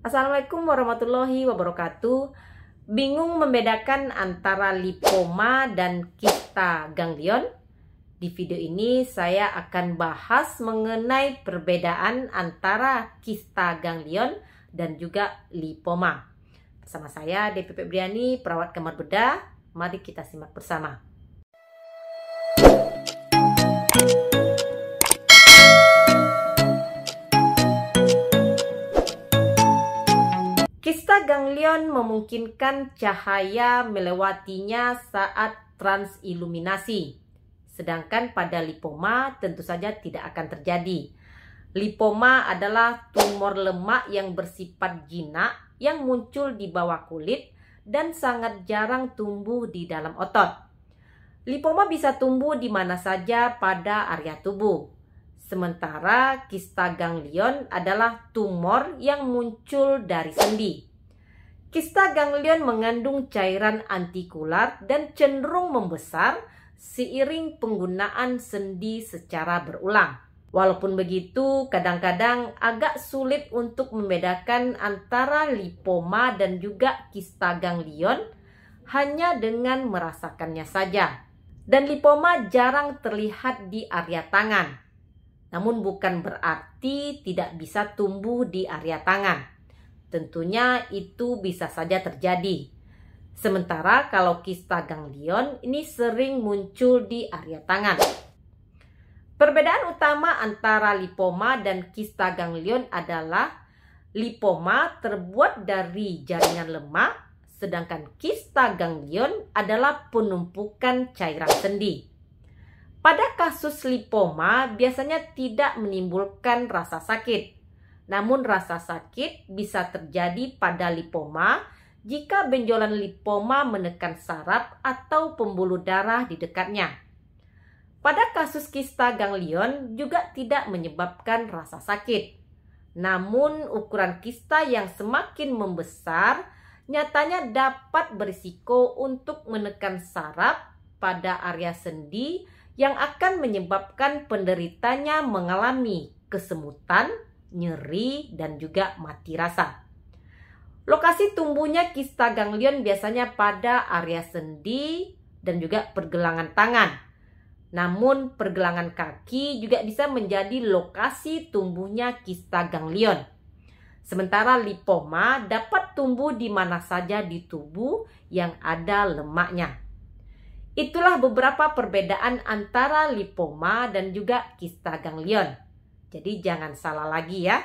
Assalamualaikum warahmatullahi wabarakatuh. Bingung membedakan antara lipoma dan kista ganglion? Di video ini saya akan bahas mengenai perbedaan antara kista ganglion dan juga lipoma. Sama saya DPP Briani, perawat kamar bedah. Mari kita simak bersama. Kista ganglion memungkinkan cahaya melewatinya saat transiluminasi. Sedangkan pada lipoma tentu saja tidak akan terjadi. Lipoma adalah tumor lemak yang bersifat jinak yang muncul di bawah kulit dan sangat jarang tumbuh di dalam otot. Lipoma bisa tumbuh di mana saja pada area tubuh, Sementara kista ganglion adalah tumor yang muncul dari sendi. Kista ganglion mengandung cairan antikular dan cenderung membesar seiring penggunaan sendi secara berulang. Walaupun begitu, kadang-kadang agak sulit untuk membedakan antara lipoma dan juga kista ganglion hanya dengan merasakannya saja. Dan lipoma jarang terlihat di area tangan. Namun bukan berarti tidak bisa tumbuh di area tangan. Tentunya itu bisa saja terjadi. Sementara kalau kista ganglion ini sering muncul di area tangan. Perbedaan utama antara lipoma dan kista ganglion adalah lipoma terbuat dari jaringan lemak, sedangkan kista ganglion adalah penumpukan cairan sendi. Pada kasus lipoma biasanya tidak menimbulkan rasa sakit. Namun rasa sakit bisa terjadi pada lipoma jika benjolan lipoma menekan saraf atau pembuluh darah di dekatnya. Pada kasus kista ganglion juga tidak menyebabkan rasa sakit. Namun ukuran kista yang semakin membesar nyatanya dapat berisiko untuk menekan saraf pada area sendi yang akan menyebabkan penderitanya mengalami kesemutan, nyeri, dan juga mati rasa. Lokasi tumbuhnya kista ganglion biasanya pada area sendi dan juga pergelangan tangan. Namun pergelangan kaki juga bisa menjadi lokasi tumbuhnya kista ganglion. Sementara lipoma dapat tumbuh di mana saja di tubuh yang ada lemaknya. Itulah beberapa perbedaan antara lipoma dan juga kista ganglion. Jadi jangan salah lagi ya.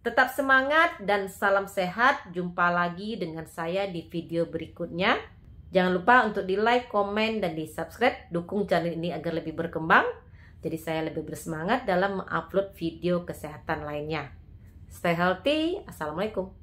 Tetap semangat dan salam sehat. Jumpa lagi dengan saya di video berikutnya. Jangan lupa untuk di like, komen, dan di subscribe. Dukung channel ini agar lebih berkembang. Jadi saya lebih bersemangat dalam mengupload video kesehatan lainnya. Stay healthy. Assalamualaikum.